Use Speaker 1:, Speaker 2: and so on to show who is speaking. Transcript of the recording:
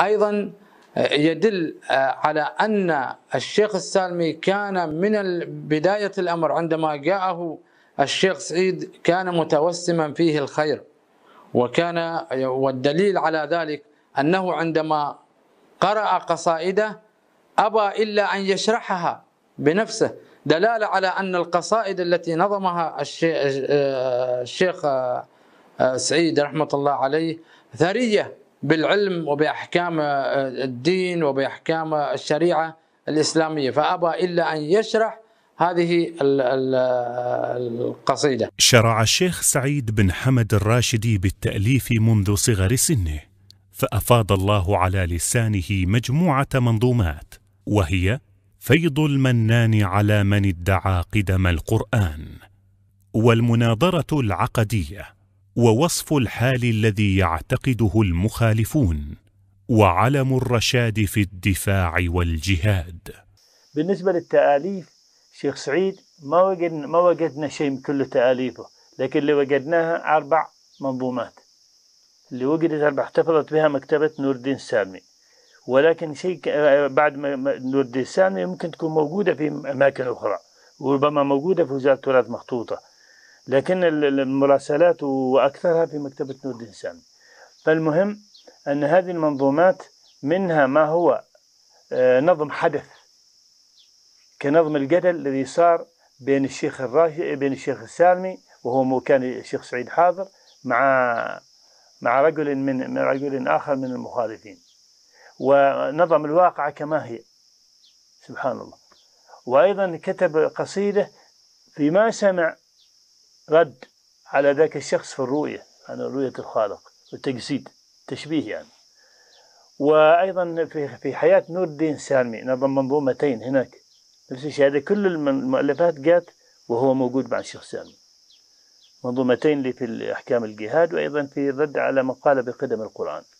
Speaker 1: ايضا آه، يدل آه، على ان الشيخ السالمي كان من بدايه الامر عندما جاءه الشيخ سعيد كان متوسما فيه الخير وكان آه، والدليل على ذلك انه عندما قرأ قصائده أبى إلا أن يشرحها بنفسه دلالة على أن القصائد التي نظمها الشيخ سعيد رحمة الله عليه ثرية بالعلم وبأحكام آه، الدين وبأحكام الشريعة الإسلامية فأبى إلا أن يشرح هذه القصيدة
Speaker 2: شرع الشيخ سعيد بن حمد الراشدي بالتأليف منذ صغر سنه فأفاض الله على لسانه مجموعة منظومات وهي فيض المنان على من ادعى قدم القرآن والمناظرة العقدية ووصف الحال الذي يعتقده المخالفون وعلم الرشاد في الدفاع والجهاد
Speaker 3: بالنسبة للتأليف شيخ سعيد ما وجدنا ما وجدنا شيء من كل تأليفه لكن اللي وجدناها أربع منظومات اللي وجدت أربع احتفظت بها مكتبة نور الدين السامي ولكن شيء آه، بعد ما نور الدين السامي ممكن تكون موجودة في أماكن أخرى وربما موجودة في وزارة التراث مخطوطة لكن المراسلات وأكثرها في مكتبة نور الدين سامي فالمهم أن هذه المنظومات منها ما هو آه، نظم حدث كنظم الجدل الذي صار بين الشيخ الراشد بين الشيخ السالمي وهو كان الشيخ سعيد حاضر مع مع رجل من رجل آخر من المخالفين ونظم الواقعة كما هي سبحان الله وأيضا كتب قصيدة فيما سمع رد على ذاك الشخص في الرؤية عن يعني رؤية الخالق والتجسيد تشبيه يعني وأيضا في في حياة نور الدين سالمي نظم منظومتين هناك نفس الشيء هذا كل المؤلفات جات وهو موجود مع الشيخ سالمي منظومتين في أحكام الجهاد وأيضا في الرد على مقالة بقدم القرآن